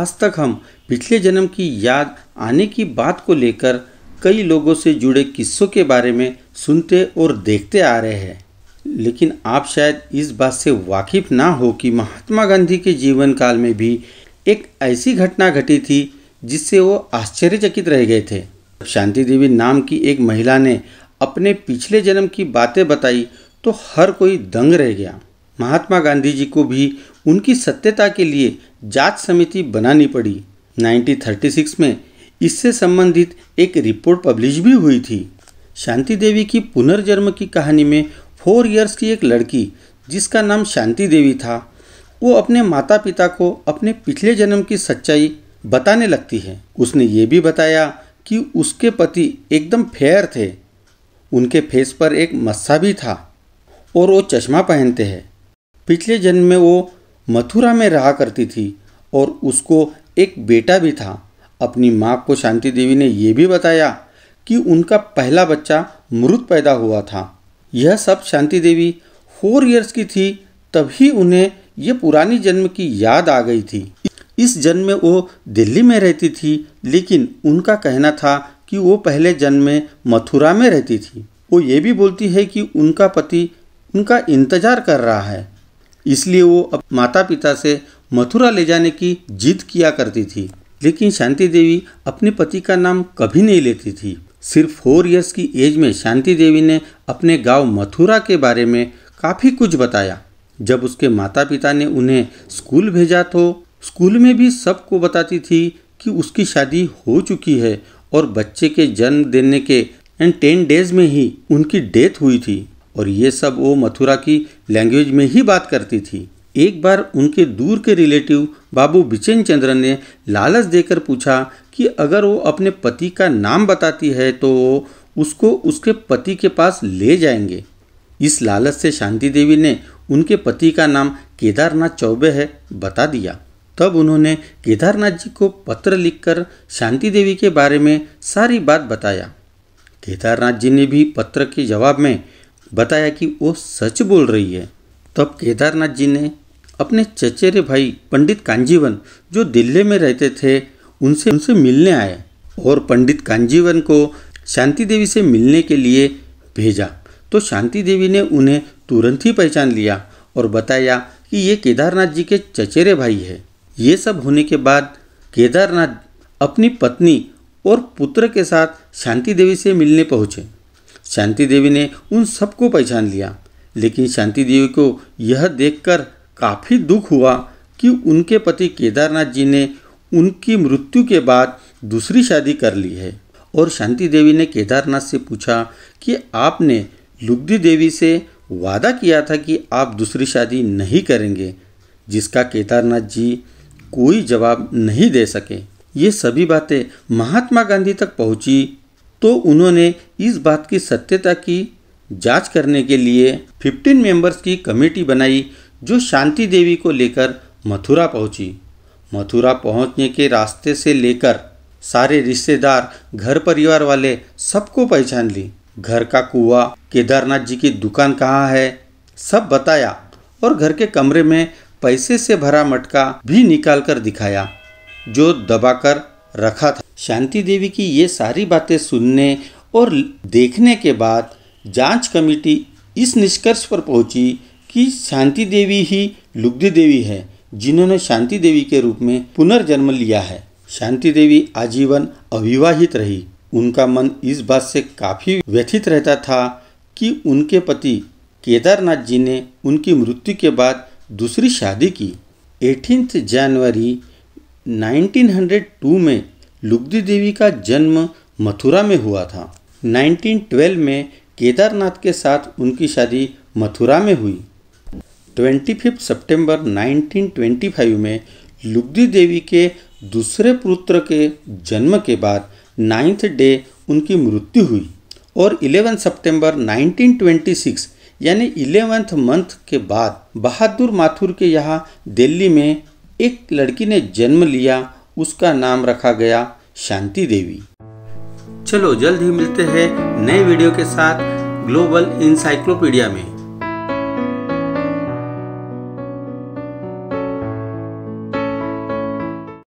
आज तक हम पिछले जन्म की याद आने की बात को लेकर कई लोगों से जुड़े किस्सों के बारे में सुनते और देखते आ रहे हैं लेकिन आप शायद इस बात से वाकिफ ना हो कि महात्मा गांधी के जीवन काल में भी एक ऐसी घटना घटी थी जिससे वो आश्चर्यचकित रह गए थे शांति देवी नाम की एक महिला ने अपने पिछले जन्म की बातें बताई तो हर कोई दंग रह गया महात्मा गांधी जी को भी उनकी सत्यता के लिए जांच समिति बनानी पड़ी 1936 में इससे संबंधित एक रिपोर्ट पब्लिश भी हुई थी शांति देवी की पुनर्जन्म की कहानी में फोर इयर्स की एक लड़की जिसका नाम शांति देवी था वो अपने माता पिता को अपने पिछले जन्म की सच्चाई बताने लगती है उसने ये भी बताया कि उसके पति एकदम फेयर थे उनके फेस पर एक मस्सा भी था और वो चश्मा पहनते हैं पिछले जन्म में वो मथुरा में रहा करती थी और उसको एक बेटा भी था अपनी माँ को शांति देवी ने यह भी बताया कि उनका पहला बच्चा मृत पैदा हुआ था यह सब शांति देवी फोर इयर्स की थी तभी उन्हें यह पुरानी जन्म की याद आ गई थी इस जन्म में वो दिल्ली में रहती थी लेकिन उनका कहना था कि वो पहले जन्म में मथुरा में रहती थी वो ये भी बोलती है कि उनका पति उनका इंतज़ार कर रहा है इसलिए वो अब माता पिता से मथुरा ले जाने की जिद किया करती थी लेकिन शांति देवी अपने पति का नाम कभी नहीं लेती थी सिर्फ फोर इयर्स की एज में शांति देवी ने अपने गांव मथुरा के बारे में काफ़ी कुछ बताया जब उसके माता पिता ने उन्हें स्कूल भेजा तो स्कूल में भी सबको बताती थी कि उसकी शादी हो चुकी है और बच्चे के जन्म देने के एंड टेन डेज में ही उनकी डेथ हुई थी और ये सब वो मथुरा की लैंग्वेज में ही बात करती थी एक बार उनके दूर के रिलेटिव बाबू बिचेन चंद्रन ने लालच देकर पूछा कि अगर वो अपने पति का नाम बताती है तो वो उसको उसके पति के पास ले जाएंगे इस लालच से शांति देवी ने उनके पति का नाम केदारनाथ चौबे है बता दिया तब उन्होंने केदारनाथ जी को पत्र लिखकर शांति देवी के बारे में सारी बात बताया केदारनाथ जी ने भी पत्र के जवाब में बताया कि वो सच बोल रही है तब केदारनाथ जी ने अपने चचेरे भाई पंडित कांजीवन जो दिल्ली में रहते थे उनसे उनसे मिलने आए और पंडित कांजीवन को शांति देवी से मिलने के लिए भेजा तो शांति देवी ने उन्हें तुरंत ही पहचान लिया और बताया कि ये केदारनाथ जी के चचेरे भाई है ये सब होने के बाद केदारनाथ अपनी पत्नी और पुत्र के साथ शांति देवी से मिलने पहुँचे शांति देवी ने उन सबको पहचान लिया लेकिन शांति देवी को यह देखकर काफ़ी दुख हुआ कि उनके पति केदारनाथ जी ने उनकी मृत्यु के बाद दूसरी शादी कर ली है और शांति देवी ने केदारनाथ से पूछा कि आपने लुग्दी देवी से वादा किया था कि आप दूसरी शादी नहीं करेंगे जिसका केदारनाथ जी कोई जवाब नहीं दे सके ये सभी बातें महात्मा गांधी तक पहुंची तो उन्होंने इस बात की सत्यता की जांच करने के लिए 15 मेंबर्स की कमेटी बनाई जो शांति देवी को लेकर मथुरा पहुंची मथुरा पहुंचने के रास्ते से लेकर सारे रिश्तेदार घर परिवार वाले सबको पहचान ली घर का कुआ केदारनाथ जी की दुकान कहाँ है सब बताया और घर के कमरे में पैसे से भरा मटका भी निकाल कर दिखाया जो दबाकर रखा था शांति देवी की ये सारी बातें सुनने और देखने के बाद जांच कमेटी इस निष्कर्ष पर पहुंची कि शांति देवी ही लुग्धि देवी है जिन्होंने शांति देवी के रूप में पुनर्जन्म लिया है शांति देवी आजीवन अविवाहित रही उनका मन इस बात से काफ़ी व्यथित रहता था कि उनके पति केदारनाथ जी ने उनकी मृत्यु के बाद दूसरी शादी की एटीनथ जनवरी 1902 में लुगदी देवी का जन्म मथुरा में हुआ था 1912 में केदारनाथ के साथ उनकी शादी मथुरा में हुई 25 सितंबर 1925 में लुगदी देवी के दूसरे पुत्र के जन्म के बाद नाइन्थ डे उनकी मृत्यु हुई और 11 सितंबर 1926 यानी इलेवेंथ मंथ के बाद बहादुर माथुर के यहाँ दिल्ली में एक लड़की ने जन्म लिया उसका नाम रखा गया शांति देवी चलो जल्द ही मिलते हैं नए वीडियो के साथ ग्लोबल इंसाइक्लोपीडिया में